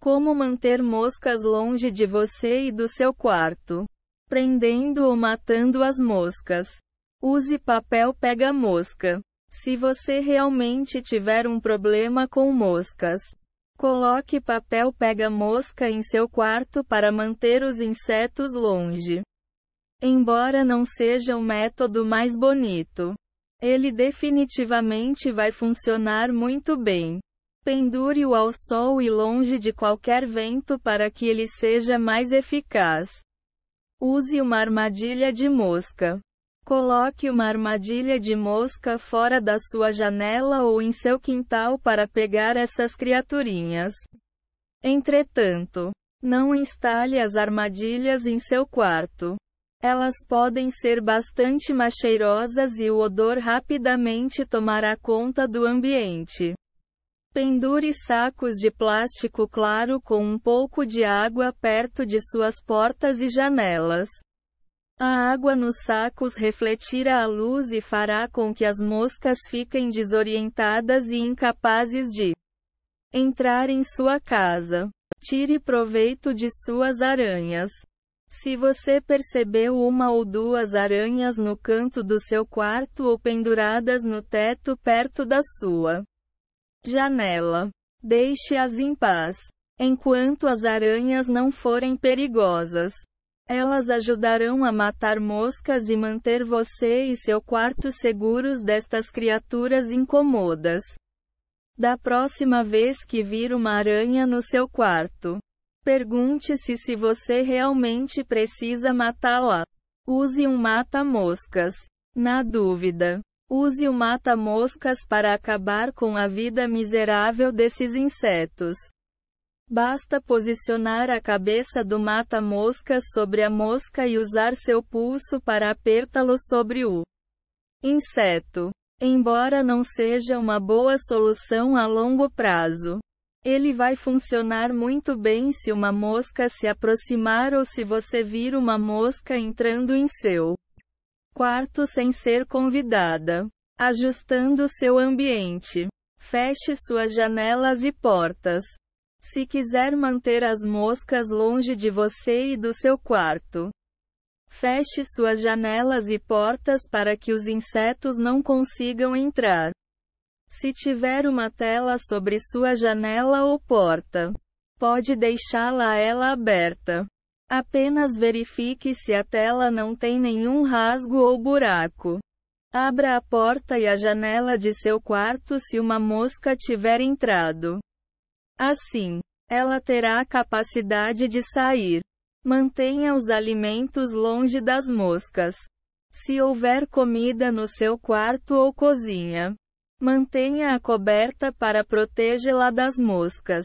Como manter moscas longe de você e do seu quarto? Prendendo ou matando as moscas. Use papel pega-mosca. Se você realmente tiver um problema com moscas, coloque papel pega-mosca em seu quarto para manter os insetos longe. Embora não seja o método mais bonito, ele definitivamente vai funcionar muito bem. Pendure-o ao sol e longe de qualquer vento para que ele seja mais eficaz. Use uma armadilha de mosca. Coloque uma armadilha de mosca fora da sua janela ou em seu quintal para pegar essas criaturinhas. Entretanto, não instale as armadilhas em seu quarto. Elas podem ser bastante macheirosas e o odor rapidamente tomará conta do ambiente. Pendure sacos de plástico claro com um pouco de água perto de suas portas e janelas. A água nos sacos refletirá a luz e fará com que as moscas fiquem desorientadas e incapazes de entrar em sua casa. Tire proveito de suas aranhas. Se você percebeu uma ou duas aranhas no canto do seu quarto ou penduradas no teto perto da sua janela. Deixe-as em paz. Enquanto as aranhas não forem perigosas, elas ajudarão a matar moscas e manter você e seu quarto seguros destas criaturas incomodas. Da próxima vez que vir uma aranha no seu quarto, pergunte-se se você realmente precisa matá-la. Use um mata-moscas. Na dúvida, Use o mata-moscas para acabar com a vida miserável desses insetos. Basta posicionar a cabeça do mata-moscas sobre a mosca e usar seu pulso para apertá-lo sobre o inseto. Embora não seja uma boa solução a longo prazo, ele vai funcionar muito bem se uma mosca se aproximar ou se você vir uma mosca entrando em seu quarto sem ser convidada, ajustando seu ambiente. Feche suas janelas e portas. Se quiser manter as moscas longe de você e do seu quarto, feche suas janelas e portas para que os insetos não consigam entrar. Se tiver uma tela sobre sua janela ou porta, pode deixá-la ela aberta. Apenas verifique se a tela não tem nenhum rasgo ou buraco. Abra a porta e a janela de seu quarto se uma mosca tiver entrado. Assim, ela terá a capacidade de sair. Mantenha os alimentos longe das moscas. Se houver comida no seu quarto ou cozinha, mantenha-a coberta para protegê-la das moscas.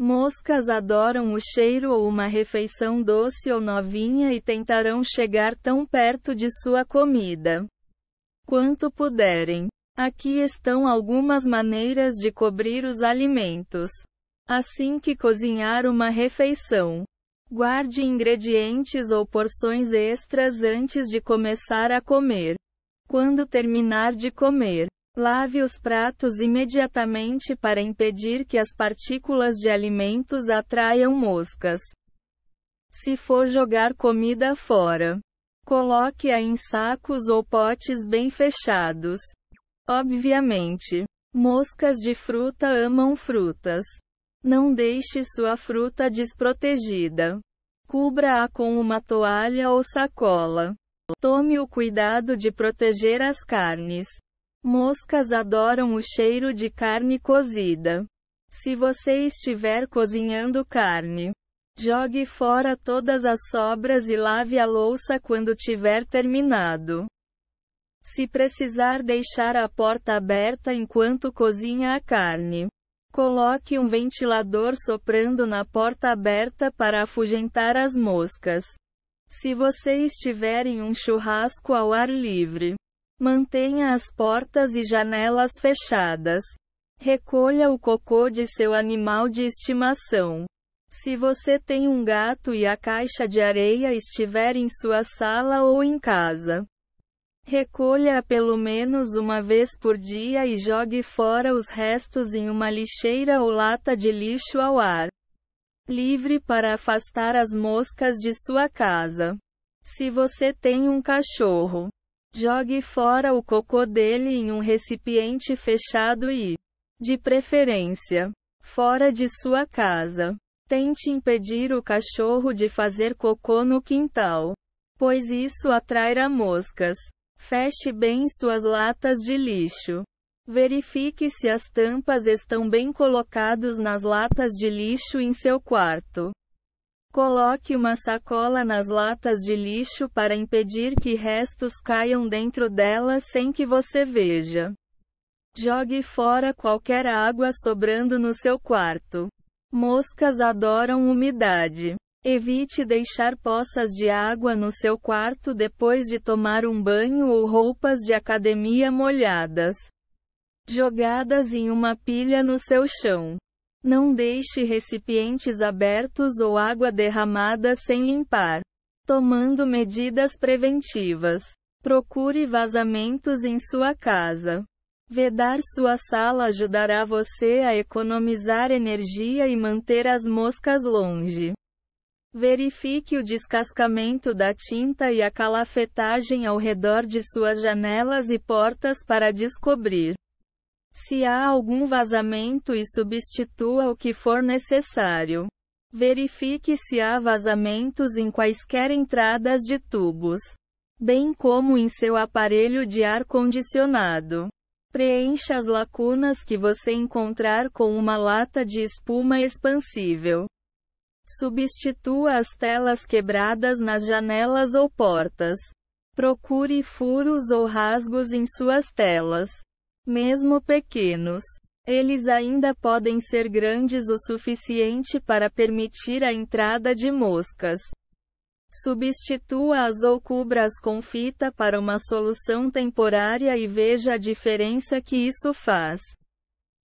Moscas adoram o cheiro ou uma refeição doce ou novinha e tentarão chegar tão perto de sua comida quanto puderem. Aqui estão algumas maneiras de cobrir os alimentos. Assim que cozinhar uma refeição, guarde ingredientes ou porções extras antes de começar a comer. Quando terminar de comer, Lave os pratos imediatamente para impedir que as partículas de alimentos atraiam moscas. Se for jogar comida fora, coloque-a em sacos ou potes bem fechados. Obviamente, moscas de fruta amam frutas. Não deixe sua fruta desprotegida. Cubra-a com uma toalha ou sacola. Tome o cuidado de proteger as carnes. Moscas adoram o cheiro de carne cozida. Se você estiver cozinhando carne, jogue fora todas as sobras e lave a louça quando tiver terminado. Se precisar deixar a porta aberta enquanto cozinha a carne, coloque um ventilador soprando na porta aberta para afugentar as moscas. Se você estiver em um churrasco ao ar livre, Mantenha as portas e janelas fechadas. Recolha o cocô de seu animal de estimação. Se você tem um gato e a caixa de areia estiver em sua sala ou em casa, recolha pelo menos uma vez por dia e jogue fora os restos em uma lixeira ou lata de lixo ao ar livre para afastar as moscas de sua casa. Se você tem um cachorro, Jogue fora o cocô dele em um recipiente fechado e, de preferência, fora de sua casa. Tente impedir o cachorro de fazer cocô no quintal, pois isso atrairá moscas. Feche bem suas latas de lixo. Verifique se as tampas estão bem colocadas nas latas de lixo em seu quarto. Coloque uma sacola nas latas de lixo para impedir que restos caiam dentro dela sem que você veja. Jogue fora qualquer água sobrando no seu quarto. Moscas adoram umidade. Evite deixar poças de água no seu quarto depois de tomar um banho ou roupas de academia molhadas. Jogadas em uma pilha no seu chão. Não deixe recipientes abertos ou água derramada sem limpar. Tomando medidas preventivas. Procure vazamentos em sua casa. Vedar sua sala ajudará você a economizar energia e manter as moscas longe. Verifique o descascamento da tinta e a calafetagem ao redor de suas janelas e portas para descobrir se há algum vazamento e substitua o que for necessário. Verifique se há vazamentos em quaisquer entradas de tubos, bem como em seu aparelho de ar-condicionado. Preencha as lacunas que você encontrar com uma lata de espuma expansível. Substitua as telas quebradas nas janelas ou portas. Procure furos ou rasgos em suas telas. Mesmo pequenos, eles ainda podem ser grandes o suficiente para permitir a entrada de moscas. Substitua-as ou cubra-as com fita para uma solução temporária e veja a diferença que isso faz.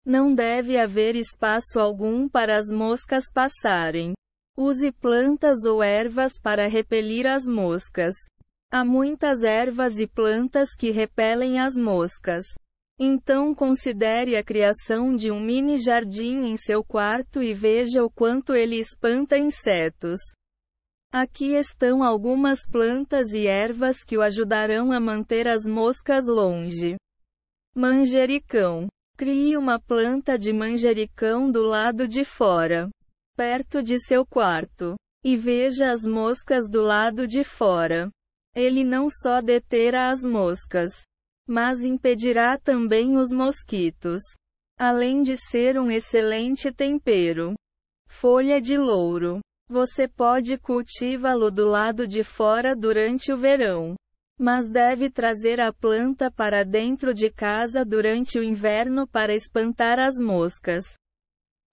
Não deve haver espaço algum para as moscas passarem. Use plantas ou ervas para repelir as moscas. Há muitas ervas e plantas que repelem as moscas. Então considere a criação de um mini jardim em seu quarto e veja o quanto ele espanta insetos. Aqui estão algumas plantas e ervas que o ajudarão a manter as moscas longe. Manjericão. Crie uma planta de manjericão do lado de fora, perto de seu quarto, e veja as moscas do lado de fora. Ele não só deterá as moscas, mas impedirá também os mosquitos. Além de ser um excelente tempero, folha de louro. Você pode cultivá-lo do lado de fora durante o verão, mas deve trazer a planta para dentro de casa durante o inverno para espantar as moscas.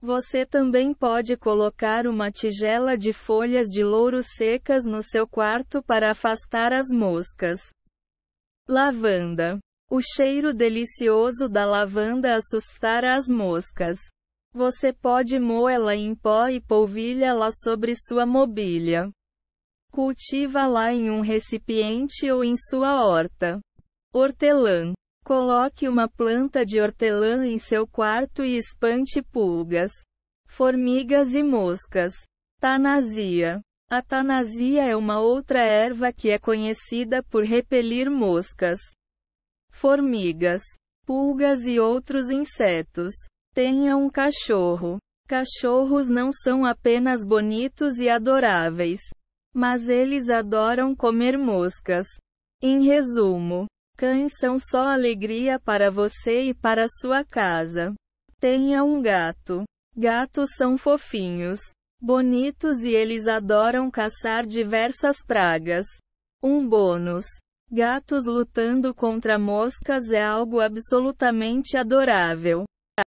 Você também pode colocar uma tigela de folhas de louro secas no seu quarto para afastar as moscas. Lavanda. O cheiro delicioso da lavanda assustara as moscas. Você pode moê-la em pó e polvilha-la sobre sua mobília. Cultiva-la em um recipiente ou em sua horta. Hortelã. Coloque uma planta de hortelã em seu quarto e espante pulgas, formigas e moscas. Tanasia. A tanasia é uma outra erva que é conhecida por repelir moscas formigas, pulgas e outros insetos. Tenha um cachorro. Cachorros não são apenas bonitos e adoráveis, mas eles adoram comer moscas. Em resumo, cães são só alegria para você e para sua casa. Tenha um gato. Gatos são fofinhos, bonitos e eles adoram caçar diversas pragas. Um bônus: Gatos lutando contra moscas é algo absolutamente adorável.